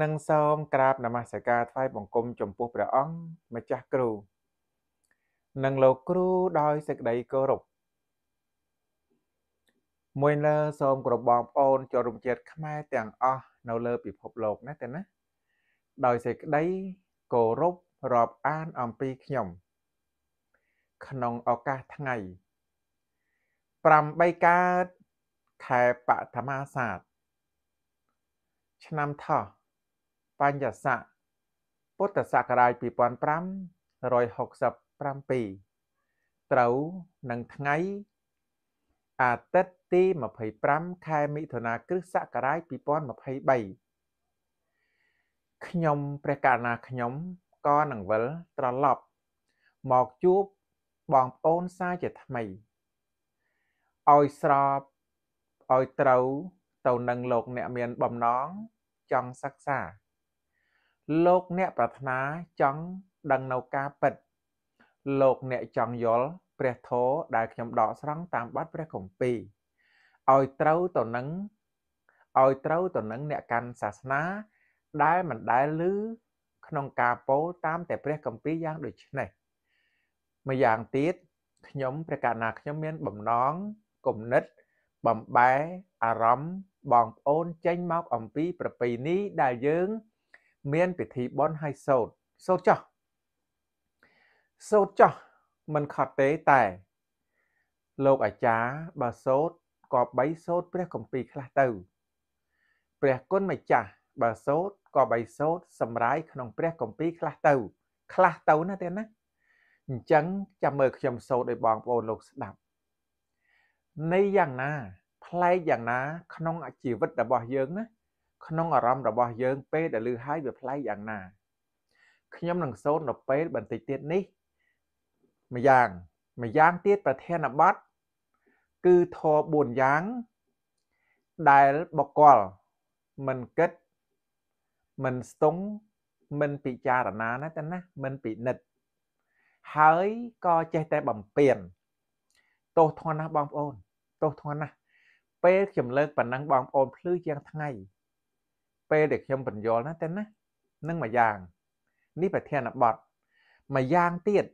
និងសូមក្រាបនមស្ការថ្វាយបង្គំចំពោះព្រះអង្គម្ចាស់គ្រូ និងលោកគ្រូដោយសេចក្តីគោរពមួយលើសូមគ្រប់បងប្អូនចូលរួមជាតិខ្មែរទាំងអស់នៅលើពិភពលោកណាទៅណាដោយសេចក្តីគោរពរាប់អានអំពីខ្ញុំ ក្នុងឱកាសថ្ងៃ8កើតខែបឋមាសាទឆ្នាំថោះបញ្ញស័កពុទ្ធសករាជ2567ត្រូវនឹងថ្ងៃ អាទិត្យទី25ខែមិថុនាគ្រិស្តសករាជ2023ខ្ញុំព្រះកាណាខ្ញុំក៏នឹងវិលត្រឡប់មកជួបបងប្អូនសាជាថ្មីឲ្យស្របឲ្យត្រូវទៅនឹងលោកអ្នកមានបំណង ចង់សិក្សាលោកអ្នកប្រាថ្នាចង់ដឹងនៅការពិត លោកអ្នកចង់យល់ព្រះធម៌ដែលខ្ញុំដកស្រង់តាមបទព្រះគម្ពីរឲ្យត្រូវទៅនឹងឲ្យត្រូវទៅនឹងអ្នកកាន់សាសនា ដែលមិនដែលឮក្នុងការពោលតាមតែព្រះគម្ពីរយ៉ាងដូចនេះម្យ៉ាងទៀតខ្ញុំព្រះកាណាខ្ញុំមានបំណងគំនិត បំបែអារម្មណ៍បងប្អូនចេញមកអំពីប្រពៃណីដែលយើងមានពិធីបន់ហើយសូត្រសូត្រចោះសូត្រចោះមិនខត់ទេតែ លោកអាចារ្យបើសូត្រក៏បីសូត្រព្រះគម្ពីរខ្លះទៅព្រះគុណម្ចាស់បើសូត្រក៏បីសូត្រសម្រាយក្នុង ព្រះគម្ពីរខ្លះទៅ ខ្លះទៅណាទេណាអញ្ចឹងចាំមើលខ្ញុំសូត្រឲ្យបងប្អូនលោកស្ដាប់នៃយ៉ាងណាផ្លែកយ៉ាងណាក្នុងជីវិតរបស់យើងណាក្នុងអារម្មណ៍របស់យើងពេលដែលឮហើយវាប្លែកយ៉ាងណាខ្ញុំនឹងសូននៅពេលបន្តិចទៀតនេះម្យ៉ាងម្យ៉ាងទៀតប្រធានបទគឺធម៌4យ៉ាង ដែលបកលមិនគិតមិនស្ទង់មិនពិចារណាណាតែណាមិនពិនិត្យហើយក៏ចេះតែបំពេញទោសធន់ណាស់បងប្អូនទោសធន់ណាស់ពេលខ្ញុំលើកប៉ុណ្ណឹងបងប្អូនភ្លឺជាងថ្ងៃពេលដែលខ្ញុំបញ្យល់ណាទៅណានឹងមួយយ៉ាងនេះប្រធានបទមួយយ៉ាងទៀត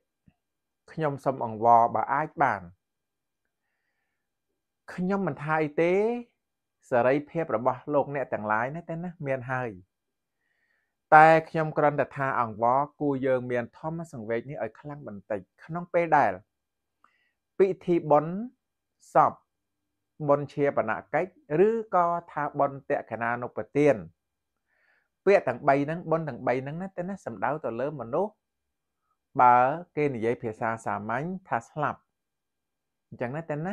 ខ្ញុំសូមអង្វរបើអាចបានខ្ញុំមិនថាអីទេសេរីភាពរបស់លោកអ្នកទាំងឡាយណាទៅណាមានហើយតែខ្ញុំគ្រាន់តែថាអង្វរគូយើងមានធម្មសង្វេគនេះឲ្យខ្លាំងបន្តិចក្នុងពេលដែលពិធីបុណ្យសពបុណ្យជាបណកិច្ចឬក៏ថាបុណ្យតក្កណានុពទានពាក្យទាំង3ហ្នឹងបុណ្យទាំង3ហ្នឹងណាទៅណាសំដៅទៅលើមនុស្សបើគេនិយាយភាសាសាមញ្ញថាស្លាប់អញ្ចឹងណាទៅណា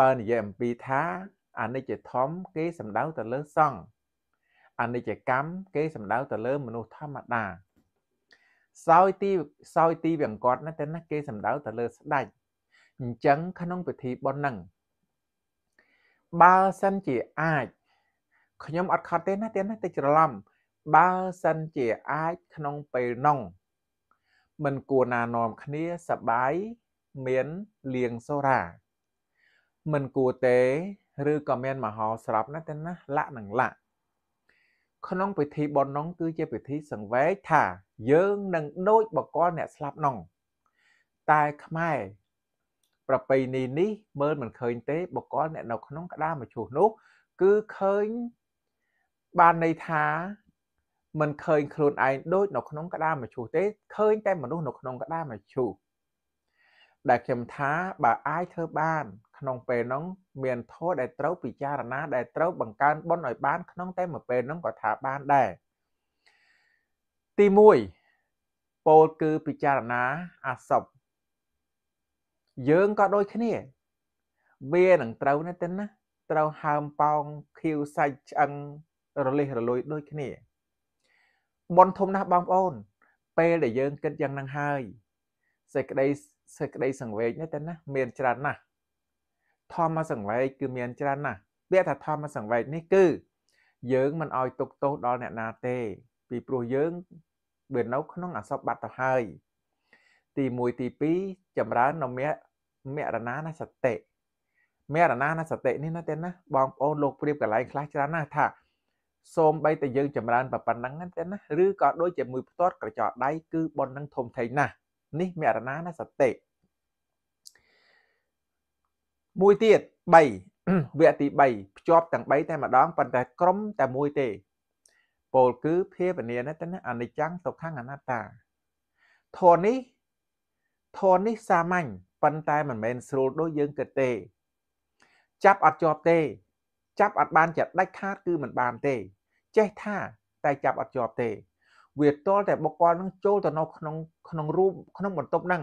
បើនិយាយអំពីថា អនិច្ចធម្មគេសំដៅទៅលើសង្ឃអនិច្ចកម្មគេសំដៅទៅលើមនុស្សធម្មតាសោយទីសោយទីវាអង្គត់ណាទៅណាគេសំដៅទៅលើស្ដេចអញ្ចឹង ក្នុងពិធីបុណ្យហ្នឹងបើសិនជាអាចខ្ញុំអត់ខត់ទេណាទៀតណាតិចច្រឡំបើសិនជាអាចក្នុងពេលនងមិនគួរណានាំគ្នាសបាយមានលៀងសូរាមិនគួរទេឬក៏មាន មហោស្រពណាស់ទៅណាលៈនឹងលៈក្នុងពិធីបន់នងគឺជាពិធីសង្វេគថាយើងនឹងដូចបកលអ្នកស្លាប់នងតែខ្មែរប្រពៃណីនេះមើលមិនឃើញទេបកលអ្នកនៅក្នុងក្តារមឈូសនោះ គឺឃើញបានន័យថាមិនឃើញខ្លួនឯងដូចនៅក្នុងក្តារមឈូសទេឃើញតែមនុស្សនៅក្នុងក្តារមឈូសដែលខ្ញុំថាបើអាចធ្វើបានក្នុងពេលហ្នឹងមានធម៌ដែលត្រូវពិចារណាដែលត្រូវបង្កើនបុណ្យឲ្យបានក្នុងតែមួយពេលហ្នឹងក៏ថាបានដែរទី1ពោលគឺពិចារណាអាសពយើងក៏ដូចគ្នាវានឹងត្រូវណាទេណាត្រូវហើមប៉ោងខៀវសាច់ឆ្អឹងរលិះរលួយដូចគ្នាបនធំណាស់បងប្អូនពេលដែលយើងគិតយ៉ាងហ្នឹងហើយសេចក្តីសេចក្តីសង្វេគនេះតែណាមានច្រើនណាស់ធម្មសង្វេគគឺមានច្រើនណាស់ពាក្យថាធម្មសង្វេគនេះគឺ យើងមិនអោយទុកទោសដល់អ្នកណាទេ ពីព្រោះយើងវានៅក្នុងអសពបាត់ទៅហើយទី1ទី2ចម្រើននៅមគ្គមរណានសតិមរណានសតិនេះណាទេណាបងប្អូនលោកព្រៀបកន្លែងខ្លះច្រើនណាស់ថាសូមបីតែយើងចម្រើនប៉ុណ្ណឹងទេណាឬក៏ដូចជាមួយផ្ទាត់ក្រចកដៃគឺប៉ុននឹងធំធេងណាស់នេះមរណាណាសតិមួយទៀត3វគ្គទី3ភ្ជាប់ទាំង3តែម្ដងប៉ុន្តែក្រុមតែមួយទេពោលគឺភាវនានេះទៅណាអនិច្ចំទុក្ខអនត្តាធននេះធននេះសាមញ្ញប៉ុន្តែមិនមែនស្រួលដូចយើងគិតទេ ចាប់អត់ជាប់ទេចាប់អត់បានជាដាច់ខាតគឺមិនបានទេចេះថាតែចាប់អត់ជាប់ទេ វាតលតែបុគ្គលនឹងចូលទៅនៅក្នុងក្នុងរូបក្នុងបន្ទប់ហ្នឹង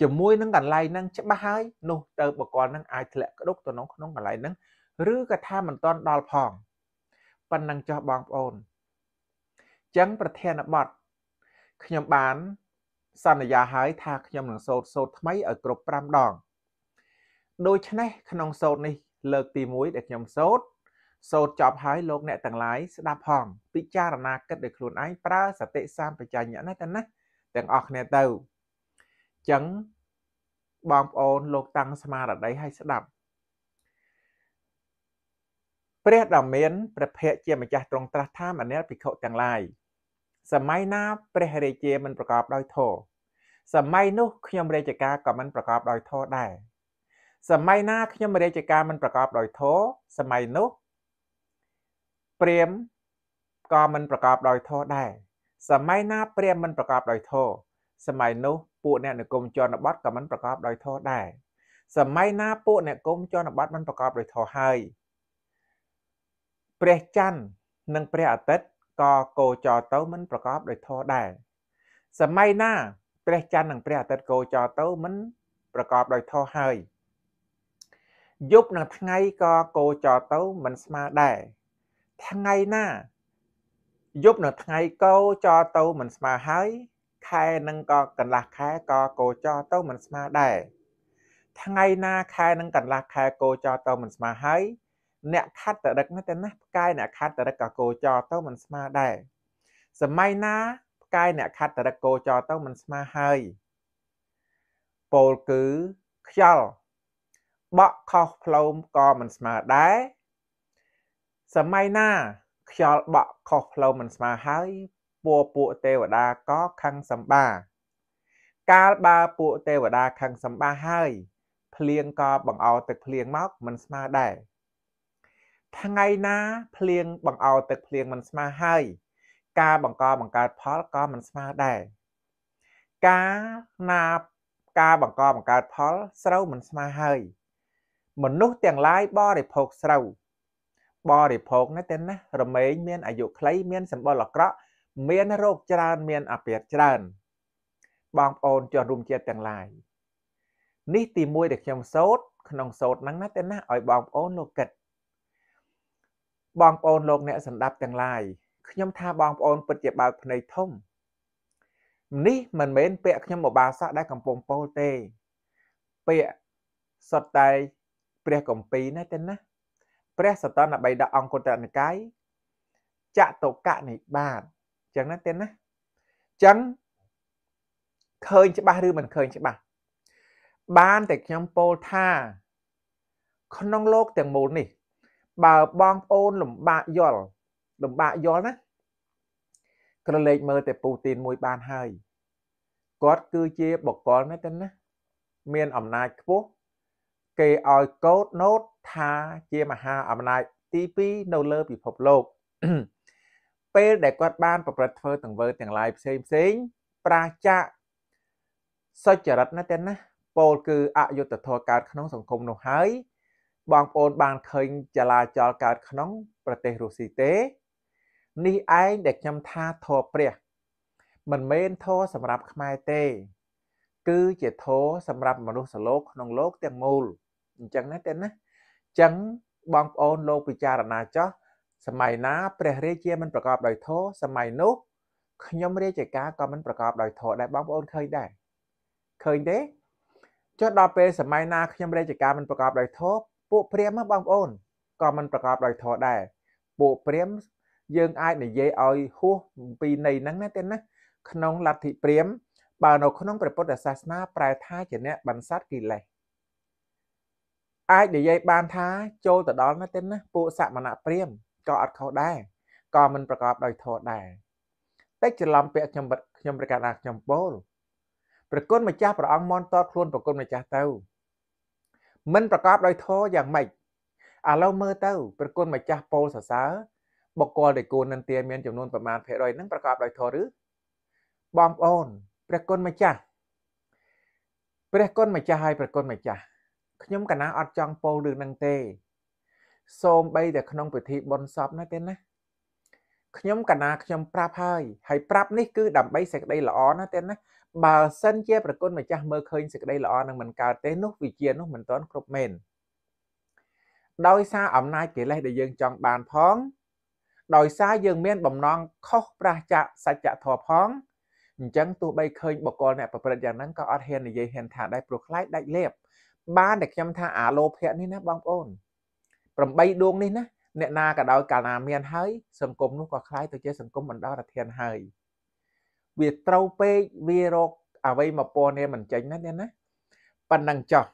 ជាមួយនឹងកន្លែងហ្នឹងច្បាស់ហើយនោះទៅបុគ្គលហ្នឹងអាចធ្លាក់ក្តុកទៅនៅក្នុងកន្លែងហ្នឹងឬក៏ថាមិនតន់ដល់ផងប៉ុណ្ណឹងចោះបងប្អូនចឹងប្រធានបទខ្ញុំបានសន្យាហើយថាខ្ញុំនឹងសូត្រសូត្រថ្មីឲ្យគ្រប់5ដងដូច្នេះក្នុងសូត្រនេះ លើកទី1ដែលខ្ញុំសូត្រសូត្រចប់ហើយលោកអ្នកទាំងឡាយស្ដាប់ផងពិចារណាគិតដោយខ្លួនឯងប្រើសតិសម្បជញ្ញៈណាតាណាទាំងអស់គ្នាទៅចឹងបងប្អូនលោកតាំងស្មារតីឲ្យស្ដាប់ព្រះដ៏មានព្រះភ័ក្ត្រជាម្ចាស់ទ្រង់ត្រាស់ថាមនាលភិក្ខុទាំងឡាយសម័យណាព្រះរាជាមិនប្រកបដោយធម៌សម័យនោះខ្ញុំរាជការក៏មិនប្រកបដោយធម៌ដែរសម័យណាខ្ញុំរាជការមិនប្រកបដោយធម៌សម័យនោះព្រាមក៏មិនប្រកបដោយធម៌ដែរសម័យណា ព្រាមមិនប្រកបដោយធម៌សម័យនោះពួកអ្នកនិគមជនបទក៏មិនប្រកបដោយធម៌ដែរសម័យណាពួកអ្នកគុំជនបទមិនប្រកបដោយធម៌ហើយព្រះច័ន្ទនិង ព្រះអាទិត្យក៏គោចរទៅមិនប្រកបដោយធម៌ដែរសម័យណាព្រះច័ន្ទនិងព្រះអាទិត្យគោចរទៅមិនប្រកបដោយធម៌ហើយយប់និងថ្ងៃក៏គោចរទៅមិនស្មើដែរថ្ងៃណាយប់នៅថ្ងៃកោចទៅមិនស្មើហើយខែនឹងក៏កន្លះខែក៏កោចទៅមិនស្មើដែរថ្ងៃណាខែនឹងកន្លះខែកោចទៅមិនស្មើហើយអ្នកខាត់តរឹកណាតែណាផ្កាយអ្នកខាត់តរឹកក៏កោចទៅមិនស្មើដែរសម័យណាផ្កាយអ្នកខាត់តរឹកកោចទៅមិនស្មើហើយពោលគឺខ្យល់បក់ខុសផ្លោមក៏មិនស្មើដែរសម័យណាខ្យល់បក់ខុសផ្លូវមិនស្មើហើយពួរពួកទេវតាក៏ខឹងសម្បា កាលបើពួកទេវតាខឹងសម្បាហើយភ្លៀងក៏បង្អោទឹកភ្លៀងមកមិនស្មើដែរថ្ងៃណាភ្លៀងបង្អោទឹកភ្លៀងមិនស្មើហើយការបង្កបង្កើតផលក៏មិនស្មើដែរការណាការបង្កបង្កើតផលស្រូវមិនស្មើហើយមនុស្សទាំងឡាយបរិភោគស្រូវបរិភោគណាទាំងណារមែងមានអាយុខ្លីមានសម្បុរអាក្រក់មានរោគច្រើនមានអពាធច្រើន បងប្អូនជនរួមជាតិទាំងឡាយនេះទីមួយដែលខ្ញុំសោតក្នុងសោតហ្នឹងណាទាំងណាឲ្យបងប្អូនលោកគិតបងប្អូនលោក អ្នកសម្ដាប់ទាំងឡាយខ្ញុំថាបងប្អូនពិតជាបើកភ្នែកធំនេះមិនមែនពាក្យខ្ញុំមកបាសាក់ដែលកំពុងពោលទេ ពាក្យសុទ្ធតែព្រះកម្ពីណាទេណាព្រះសតនបិដកអង្គតនិកាយចតកនិបាតចឹងណាទេណាចឹងឃើញច្បាស់ឬមិនឃើញច្បាស់បានតែខ្ញុំពោលថាក្នុងโลกទាំងមូលនេះបើបងប្អូនលំបាកយល់លំបាកយល់ណាក្រឡេកមើលតែពូទីនមួយបានហើយគាត់គឺជាបុគ្គលណាទេណាមានអំណាចខ្ពស់គេឲ្យកោតណូតថាជាមហាអំណាចទី2នៅលើពិភពលោក ពេលដែលគាត់បានប្រព្រឹត្តធ្វើទង្វើទាំងឡាយផ្សេងផ្សេងប្រាចាសុចរិតណាស់ទាំងណាពលគឺអយុត្តិធម៌កើតក្នុងសង្គមនោះហើយ បងប្អូនបានឃើញចលាចលកើតក្នុងប្រទេសរុស្ស៊ីទេនេះឯងដែលខ្ញុំថាធរព្រះមិនមែនធរសម្រាប់ខ្មែរទេ គឺជាធរសម្រាប់មនុស្សសលោកក្នុងលោកទាំងមូលអញ្ចឹងណាទេណាចឹងបងប្អូនលោកពិចារណាចោះសម័យណាព្រះរាជាមិនប្រកបដោយធម៌សម័យនោះខ្ញុំរាជការក៏មិនប្រកបដោយធម៌ដែរបងប្អូនឃើញដែរឃើញទេចុះដល់ពេលសម័យណាខ្ញុំរាជការមិនប្រកបដោយធម៌ពួកព្រាហ្មណ៍បងប្អូនក៏មិនប្រកបដោយធម៌ដែរពួកព្រាហ្មណ៍យើងអាចនិយាយឲ្យហួសពីនៃហ្នឹងណាទេណាក្នុងលទ្ធិព្រាហ្មណ៍បើនៅក្នុងព្រះពុទ្ធសាសនាប្រែថាជាអ្នកបន្សាត់កិលេសអាចនិយាយបានថាចូលទៅដល់ណាទេណាពួកសមណព្រាមក៏អត់ខុសដែរក៏មិនប្រកបដោយធម៌ដែរតែច្រឡំពាក្យខ្ញុំខ្ញុំប្រកាសថាខ្ញុំពោលប្រគុណម្ចាស់ព្រះអង្គមន់តតខ្លួនប្រគុណម្ចាស់ទៅមិនប្រកបដោយធម៌យ៉ាងម៉េចឥឡូវមើលទៅប្រគុណម្ចាស់ពោលសរសើរបុគ្គលដែលគួរនឹងទានមានចំនួនប្រមាណភាគរយនឹងប្រកបដោយធម៌ឬបងប្អូនព្រះគុណម្ចាស់ព្រះគុណម្ចាស់ហើយព្រះគុណម្ចាស់ខ្ញុំកណាអត់ចង់ពោលរឿងនឹងទេសូមបីតែក្នុងពិធីបុណ្យសពណាទេណាខ្ញុំកណាខ្ញុំប្រាប់ហើយហើយប្រាប់នេះគឺ ដើម្បីសេចក្តីល្អណាទេណាបើសិនជាប្រគុណម្ចាស់មើលឃើញសេចក្តីល្អនឹងមិនកើតទេនោះវិជានោះមិនទាន់គ្រប់មែនដោយសារអំណាចកិលេសដែលយើងចង់បានផង ដោយសារយើងមានបំណងខុសប្រះចាកសច្ចធម៌ផងអញ្ចឹងទោះបីឃើញបកលអ្នកប្រព្រឹត្តយ៉ាងហ្នឹងក៏អត់ហ៊ាននិយាយហ៊ានថាដែរព្រោះខ្លាចដាច់លេបបានតែខ្ញុំថាអាលោភៈនេះណាបងប្អូន8ដួងនេះណាអ្នកណាក៏ដោយកាលណាមាន ហើយសង្គមនោះក៏คล้ายទៅជាសង្គមបណ្ដោះរធានហើយវាត្រូវពេកវារកអ្វីមកពណ៌នេះមិនចេញណាអ្នកណាប៉ុណ្ណឹងចោះ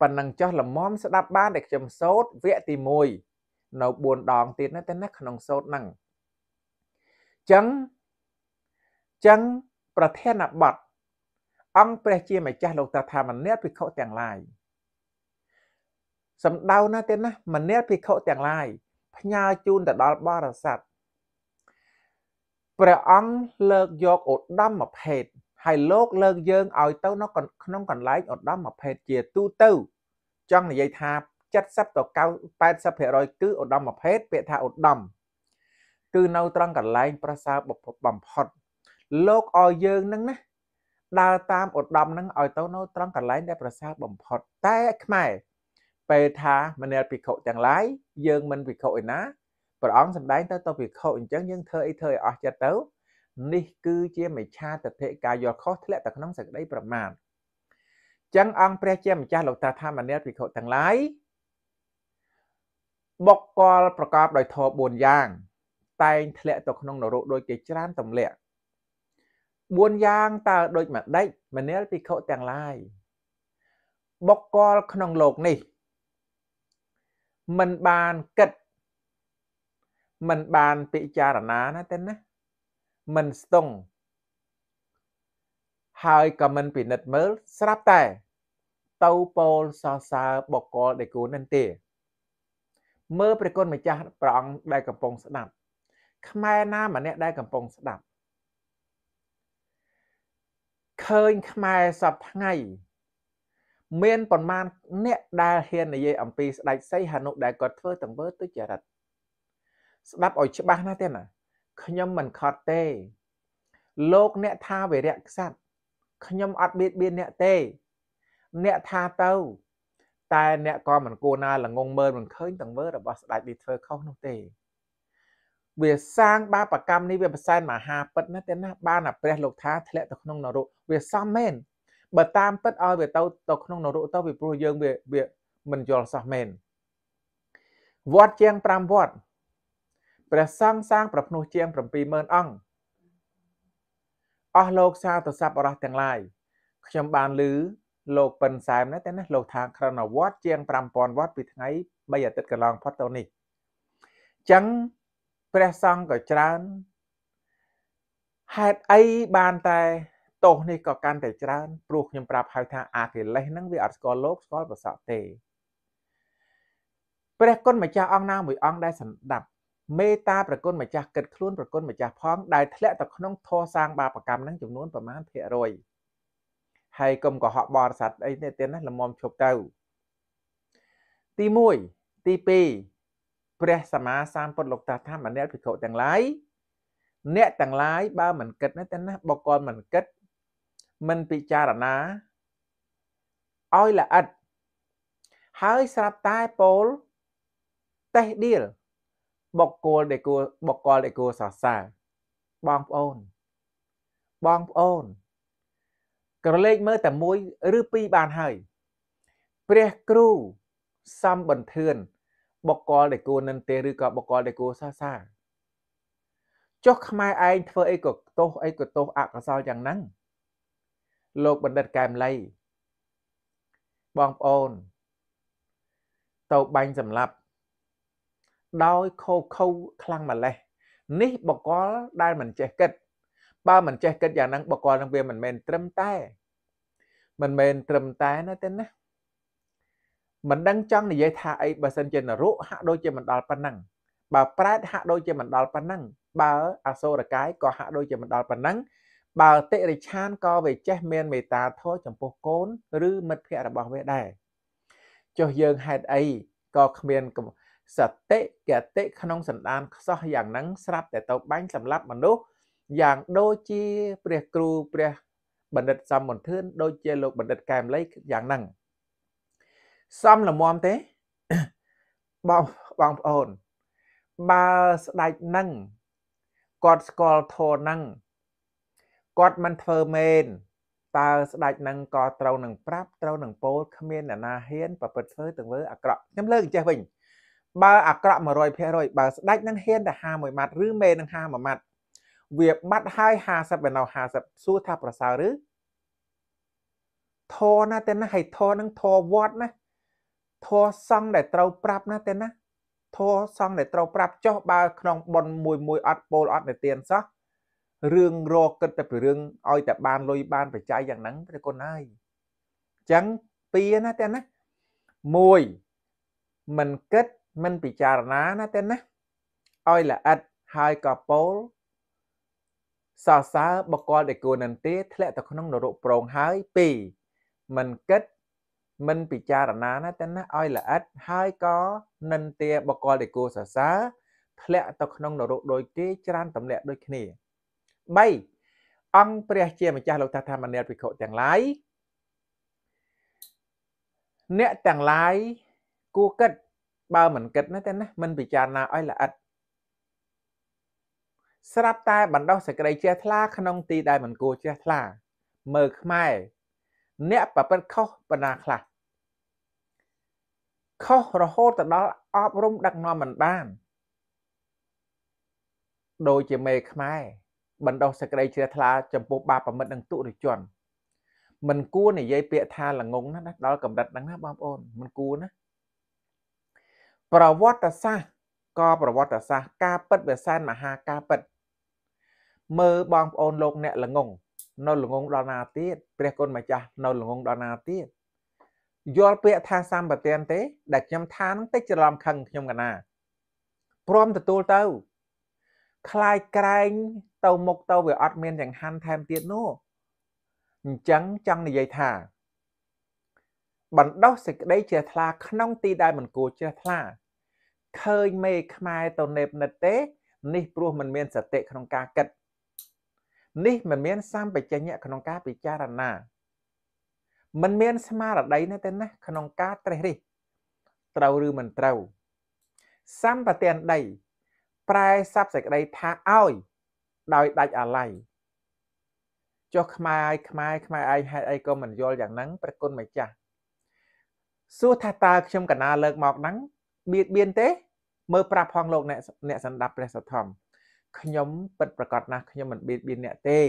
ប៉ុណ្ណឹងចោះល្មមស្ដាប់បានតែខ្ញុំសោតវគ្គទី1នៅ4ដងទៀតណាតែណាក្នុងសោតហ្នឹងចឹងចឹងប្រធានបတ်អង្គព្រះជាម្ចាស់លោកតាថាមនាតភិក្ខុទាំងឡាយសំដៅណាទៀតណាមនាតភិក្ខុទាំងឡាយផ្ញើជូនទៅដល់បរិស័ទព្រះអង្គលើកយកឧត្តមភេទហើយលោកលើកយើងឲ្យទៅនៅក្នុងកន្លែងឧត្តមភេទជាទូទៅចង់និយាយថា70ទៅ80%គឺឧត្តមភេទពាក្យថាឧត្តមគឺនៅត្រង់កន្លែងប្រសើរបំផុតលោកឲ្យយើងនឹងណាដើរតាមឧត្តមនឹងឲ្យទៅនៅត្រង់កន្លែងដែលប្រសើរបំផុតតែខ្មែរពេលថាមនាលភិក្ខុទាំងឡាយយើងមិនភិក្ខុឯណាព្រះអង្គសម្ដែងទៅទៅភិក្ខុអញ្ចឹងយើងធ្វើអីធ្វើឲ្យអស់ចិត្តទៅនេះគឺ ជាមិឆាទិដ្ឋិការយល់ខុសធ្លាក់ទៅក្នុងសេចក្តីប្រមាថចឹងអង្គព្រះជាម្ចាស់លោកតាថាមនាលភិក្ខុទាំងឡាយបុគ្គលប្រកបដោយធម៌4យ៉ាង តែងធ្លាក់ទៅក្នុងនរកដោយគេច្រើនទម្លាក់4យ៉ាងតើដូចម្ដេចម្នាលភិក្ខុទាំងឡាយបុគ្គលក្នុងលោកនេះมันបានគិតมันបានពិចារណាណាទេណាมันស្ទង់ហើយក៏មិនពិនិត្យមើលស្រាប់តែទៅពោលសរសើរបុគ្គលដែលគូនឹងទេ មើលព្រះគុណម្ចាស់ព្រះអង្គដែលកំពុងស្ដាប់ ខ្មែរណាម្នាក់ដែលកំពុងស្ដាប់ឃើញខ្មែរសពថ្ងៃមានប្រមាណអ្នក ដែលហ៊ាននិយាយអំពីស្ដេចសីហនុដែលគាត់ធ្វើទាំងវើទុច្ចរិតស្ដាប់ឲ្យច្បាស់ណាស់ទេណាខ្ញុំមិនខត់ទេ លោកអ្នកថាវិរៈក្សត្រខ្ញុំអត់បៀតបៀនអ្នកទេ អ្នកថាទៅ តែអ្នកក៏មិនគួរណាល្ងងមើលមិនឃើញទាំងវើរបស់ស្ដេចនេះធ្វើខុសនោះទេវាសាងបាបកម្មនេះវាប្រសែនមហាពិតណាស់តែណា បានអាព្រះលោកថាធ្លាក់ទៅក្នុងនរកវាសមមែនបើតាមពិតឲ្យវាទៅ ទៅក្នុងនរកទៅពីព្រោះយើងវាវាមិនយល់សោះមែនវត្តជាង5វត្តព្រះសង្ឃសាងប្រភ្នោះជាង70000អង្គអស់លោកសាទស័ព្ទអរោះទាំងឡាយខ្ញុំបានឮលោកប៉ិនសែមណាតែណាលោកថាក្រណវត្តជាង5000វត្តពីថ្ងៃ3អាទិត្យកន្លងផុតទៅនេះចឹងព្រះសង្ឃក៏ច្រើនហេតុអីបានតែទោសនេះក៏កាន់តែច្រើន ព្រោះខ្ញុំប្រាប់ហើយថាអាកិលេសហ្នឹងវាអត់ស្គាល់លោកស្គាល់ប្រសក់ទេព្រះគុណម្ចាស់អង្គណាមួយអង្គដែលសម្ដាប់មេត្តាប្រគុណម្ចាស់កិត្តខ្លួនប្រគុណម្ចាស់ផងដែលធ្លាក់ទៅក្នុងធម៌សាងបាបកម្មហ្នឹងចំនួនប្រមាណភាគរយហើយកុំកុហកបរិស័ទអីទេទៀតណាល្មមឈប់ទៅទី1ទី2ព្រះសម្មាសម្ពុទ្ធលោកតាថាមអ្នកភិក្ខុទាំងឡាយអ្នកទាំងឡាយបើមិនគិតណាតែណាបកលមិនគិតមិនពិចារណាឲ្យល្អិតហើយស្រាប់តែពោលតេះដៀលបកគោលដែលគួរបកលដែលគួរសរសើរបងប្អូន បងប្អូនក្រឡេកមើលតែមួយឬពីរបានហើយព្រះគ្រូសំបន្ទឿនបុគ្គលដែលគួរនិន្ទេឬក៏បុគ្គលដែលគួរសាសា ចុះខ្មែរឯងធ្វើអីក៏ទោសអីក៏ទោសអកុសលយ៉ាងហ្នឹងលោកបណ្ឌិតកែមលីបងប្អូន ទៅបាញ់សម្លាប់ ដោយខោខូខ្លាំងម្លេះនេះបកលដែលមិនចេះគិតបើមិនចេះគិតយ៉ាងហ្នឹងបកលនឹងវាមិនមែនត្រឹមតែ មិនមែនត្រឹមតែណាទេណាមិនដឹងចង់និយាយថាអីបើសិនជានរកហាក់ដូចជាមិនដល់ប៉ុណ្ណឹងបើប្រែតហាក់ដូចជាមិនដល់ប៉ុណ្ណឹងបើ អសូរកាយក៏ហាក់ដូចជាមិនដល់ប៉ុណ្ណឹងបើតិរិឆានក៏វាចេះមាន មេត្តាធម៌ចំពោះកូន ឬមិត្តភ័ក្តិរបស់វាដែរចុះយើងហេតុអីក៏គ្មានសតិគតិក្នុងសន្តានខ្សោះយ៉ាងហ្នឹងស្រាប់តែទៅបាញ់សម្លាប់មនុស្សយ៉ាងដូចជាព្រះគ្រូព្រះបណ្ឌិតសំមន្ទឿនដូចជាលោកបណ្ឌិតកែមលីយ៉ាងហ្នឹងសំល្មមទេបងបងប្អូនបើស្ដេចនឹងគាត់ស្គាល់ធរនឹងគាត់មិនធ្វើមែនតើស្ដេចនឹងក៏ត្រូវនឹងប្រាប់ត្រូវនឹងពោលគ្មានអ្នកណាហ៊ានប្រព្រឹត្តធ្វើទៅធ្វើអាក្រក់ខ្ញុំលើកចេះវិញបើអាក្រក់100%បើស្ដេចនឹងហ៊ានតែ51ម៉ាត់ឬមេនឹង51ម៉ាត់វាបាត់ហើយ50បណ្ដោះ50សួរថាប្រសើរឬធរណាតែណាឲ្យធរនឹងធរវត្តណាធัวសង្ឃដែលត្រូវប្រាប់ណាទេណាធัวសង្ឃដែលត្រូវប្រាប់ចោះបើក្នុងប៉ុនមួយមួយអត់ពោលអត់និទានសោះរឿងរកគិតតែពីរឿងឲ្យតែបានលុយបានបច្ច័យយ៉ាងហ្នឹងព្រះគុណហើយអញ្ចឹងពីណាទេណា1មិនគិតមិនពិចារណាណាទេណាឲ្យល្អិតហើយក៏ពោលសរសើរបកលដែលគួរនឹងទេធ្លាក់ទៅក្នុងនរកប្រងហើយ2មិនគិតមិនពិចារណាណាតែណាឲ្យល្អិតហើយក៏និន្ទាបកលដែលគួរសរសើរធ្លាក់ទៅក្នុងនរកដូចគេច្រើនទម្លាក់ដូចគ្នា3អង្គព្រះជាម្ចាស់លោកថាថាមនិយវិខុទាំងឡាយអ្នកទាំងឡាយគួរគិត បើមិនគិតណាតែណាមិនពិចារណាឲ្យល្អិតស្រាប់តែបណ្ដោះសេចក្តីជ្រះថ្លា ក្នុងទីដែលមិនគួរជ្រះថ្លា មើលខ្មែរអ្នកប្រព្រឹត្តខុសបណ្ណាខ្លះខុសរហូតទៅដល់អប់រំដឹកនាំមិនបានដូចជាមេខ្មែរបណ្ដោះសក្តិជ្រះថ្លាចំពោះបាបប្រមិតនិងទុរិជនមិនគួរនិយាយពាក្យថាល្ងងណាដល់កម្រិតហ្នឹងណាបងប្អូនមិនគួរណាប្រវត្តិសាស្ត្រក៏ប្រវត្តិសាស្ត្រការពិតវាសានមហាការពិតមើលបងប្អូនលោកអ្នកល្ងងនៅល្ងងដល់ណាទៀតព្រះគុណម្ចាស់នៅល្ងងដល់ណាទៀតយល់ពាក្យថាសម្បទានទេ ដែលខ្ញុំថានឹងតិចច្រឡំខឹងខ្ញុំកណាព្រមទទួលទៅคลายក្រែងទៅមុខទៅវាអត់មានចង្ហាន់ថែមទៀតនោះអញ្ចឹងចង់និយាយថាបណ្ដោះសេចក្តីជ្រះថ្លាក្នុងទីដែលមិនគួរជ្រះថ្លាឃើញមេខ្មែរទៅនេបនិតទេ នេះព្រោះมันមានសតិក្នុងការគិតនេះមិនមានសម្បជញ្ញៈក្នុងការពិចារណាមិនមានស្មារតីណាទេណាក្នុងការត្រេះរិះត្រូវឬមិនត្រូវសម្បទានដីប្រែសັບសេចក្តីថាឲ្យដោយដាច់អាល័យចុះខ្មែរខ្មែរខ្មែរឯងហេតុអីក៏មិនយល់យ៉ាងហ្នឹងព្រះគុណម្ចាស់សួរថាតើខ្ញុំកណាលើកមកហ្នឹងបៀតបៀនទេមើលប្រាប់ផងលោកអ្នកអ្នកសន្តាប់ព្រះសធម្មខ្ញុំពិតប្រកបណាស់ខ្ញុំមិនបៀតបៀនអ្នកទេ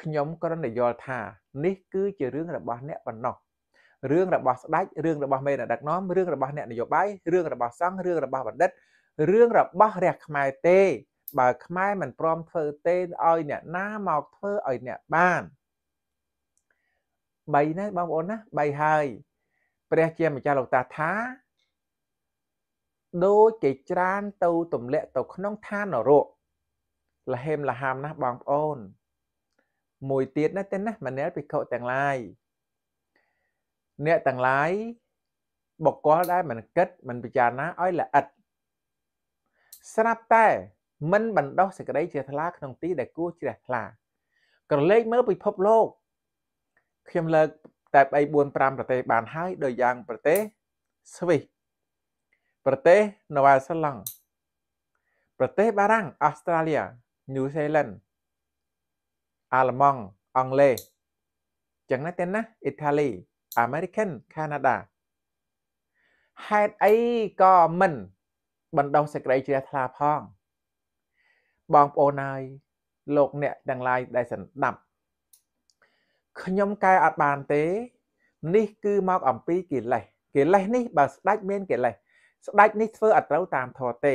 ខ្ញុំគ្រាន់តែយល់ថា នេះ គឺជារឿងរបស់អ្នកប៉ុណ្ណោះរឿងរបស់ស្ដេចរឿងរបស់មេដឹកនាំរឿងរបស់អ្នកនយោបាយរឿងរបស់សង្ឃរឿងរបស់បណ្ឌិតរឿងរបស់រះខ្មែរទេ បើ ខ្មែរមិនព្រមធ្វើទេឲ្យអ្នកណាមកធ្វើឲ្យអ្នកបាន3ណាបងប្អូនណា3ហើយព្រះជាម្ចាស់លោកតាថាដូចគេច្រានទៅទម្លាក់ទៅក្នុងឋាននរកលហេមលហាមណាស់បងប្អូន មួយទៀតណាទេណាមនាលភិក្ខុទាំងឡាយអ្នកទាំងឡាយបុគ្គលដែលមិនគិត មិនពិចារណាឲ្យល្អិតស្រាប់តែមិនបណ្ដោះសេចក្តីជ្រះថ្លាក្នុងទីដែលគួរជ្រះថ្លាក្រឡេកមើលពិភពលោកខ្ញុំលើកតែ3 4 5ប្រទេសបានហើយដោយយ៉ាង ប្រទេសស្វីសប្រទេសនូវែលសេឡង់ប្រទេសបារាំងអូស្ត្រាលីញូហ្សេឡង់អាល្លឺម៉ង់អង់គ្លេសយ៉ាងណាទាំងណាអ៊ីតាលីអាមេរិកាន់កាណាដាហេតុអីក៏មិនបណ្ដោះសេចក្តីជ្រះថ្លាផង បងប្អូនហើយលោកអ្នកទាំងឡាយដែលសន្តាប់ខ្ញុំកែអត់បានទេ នេះ គឺមកអំពីកិលេសកិលេសនេះបើស្ដាច់មានកិលេសស្ដាច់នេះធ្វើអត់ត្រូវតាមធម៌ទេ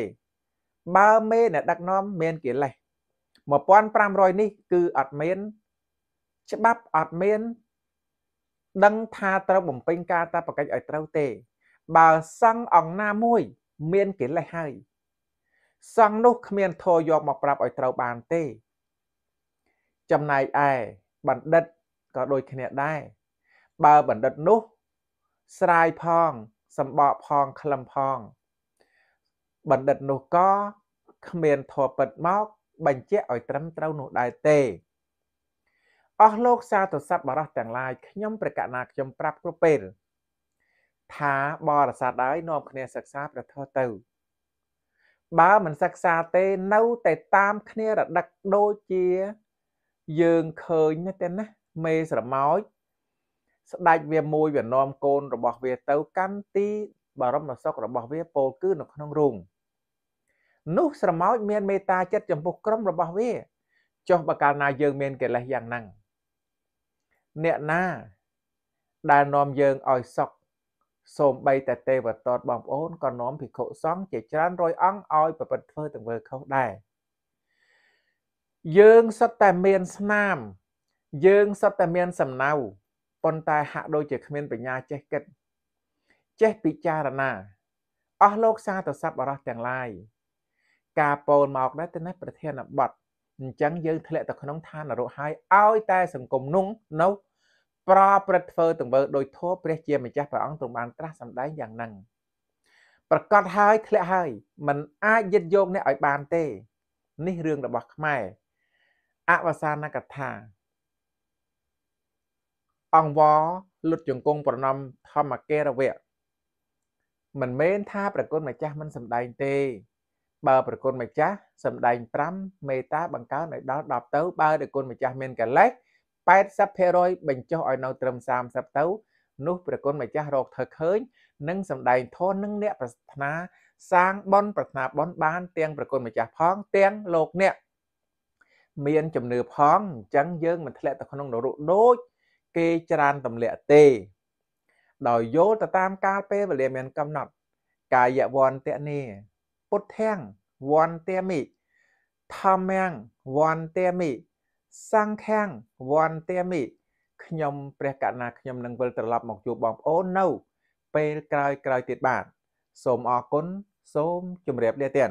បើមេអ្នកដឹកនាំមានកិលេស1500នេះគឺអត់មាន ច្បាប់អត់មានដឹងថាត្រូវបំពេញការតាបកិច្ចឲ្យត្រូវទេ បើសង្ឃអង្គណាមួយមានកិលេសហើយសង្ឃនោះគ្មានធរយកមកប្រាប់ឲ្យត្រូវបានទេ ចំណែកឯបណ្ឌិតក៏ដូចគ្នាដែរបើបណ្ឌិតនោះ ស្រាយផងសម្បកផងក្លឹមផងបណ្ឌិតនោះក៏គ្មានធរពិតមកបញ្ជាក់ឲ្យត្រឹមត្រូវនោះដែរទេអស់លោកសាទរស័ព្ទបរោះទាំងឡាយខ្ញុំប្រកាសណាខ្ញុំប្រាប់គ្រប់ពេលថាបរិស័ទហើយនាំគ្នាសិក្សាព្រះធម៌ទៅបើមិនសិក្សាទេនៅតែតាមគ្នារដឹកដូចជាយើងឃើញទេណាមេស្រមោចស្ដាច់វាមួយវានាំកូនរបស់វាទៅ កាន់ទី បរមសុខរបស់វាពោលគឺនៅក្នុងរូងនោះស្រមោចមានមេត្តាចិត្តចំពោះក្រុមរបស់វាចុះបើកាលណាយើងមានកិលេសយ៉ាងហ្នឹងអ្នកណា ដែលនាំយើងឲ្យសុខសូមបីតែទេវតតបងប្អូនក៏នាំភិក្ខុសង្ឃជាច្រើន រយអង្គឲ្យប្រព្រឹត្តធ្វើទាំងធ្វើខុសដែរយើងសុទ្ធតែមានស្នាម យើងសុទ្ធតែមាន សំណៅប៉ុន្តែហាក់ដូចជាគ្មានបញ្ញា ចេះគិត ចេះពិចារណាអស់លោកសាទសັບអរោះទាំងឡាយការពោលមកដែរទៅនេះប្រធានបទអញ្ចឹងយើងធ្លាក់ទៅក្នុងឋាននរកហើយឲ្យតែសង្គមនោះនៅ ប្រព្រឹត្តធ្វើទង្វើដោយធម៌ព្រះជាម្ចាស់ព្រះអង្គទ្រង់បានត្រាស់សម្ដែងយ៉ាងហ្នឹងប្រកាសហើយធ្លាក់ហើយมันអាចយឹតយកអ្នកឲ្យបានទេ នេះរឿងរបស់ខ្មែរអវសានកថា អង្វរលុតជង្គង់ប្រណំធម្មកេរវៈមិនមែនថាប្រគុណម្ចាស់មិនសម្ដែងទេបើប្រគុណម្ចាស់សំដែង5មេតាបង្កើនឲ្យដល់10ទៅបើប្រគុណម្ចាស់មានកលេស80%បញ្ចុះឲ្យនៅត្រឹម30ទៅ នោះ ប្រគុណម្ចាស់រកធ្វើឃើញនិងសំដែងធននិងអ្នក ប្រាថ្នា សាងបន ប្រាថ្នាបនបានទាំងប្រគុណម្ចាស់ផងទាំងលោកអ្នកមានជំនឿផងអញ្ចឹងយើងមិនធ្លាក់ទៅក្នុងនរកដូចគេច្រានទម្លាក់ទេ ដោយយល់ទៅតាមកាលពេលវេលាមានកំណត់កាយវន្តៈនេះពុទ្ធាំងវន្តេមិធម្មាំងវន្តេមិសង្ឃាំងវន្តេមិខ្ញុំព្រះកណាខ្ញុំនឹងវិលត្រឡប់មកជួបបងប្អូននៅពេលក្រោយក្រោយទៀតបាទសូមអរគុណសូមជម្រាបលាទៀត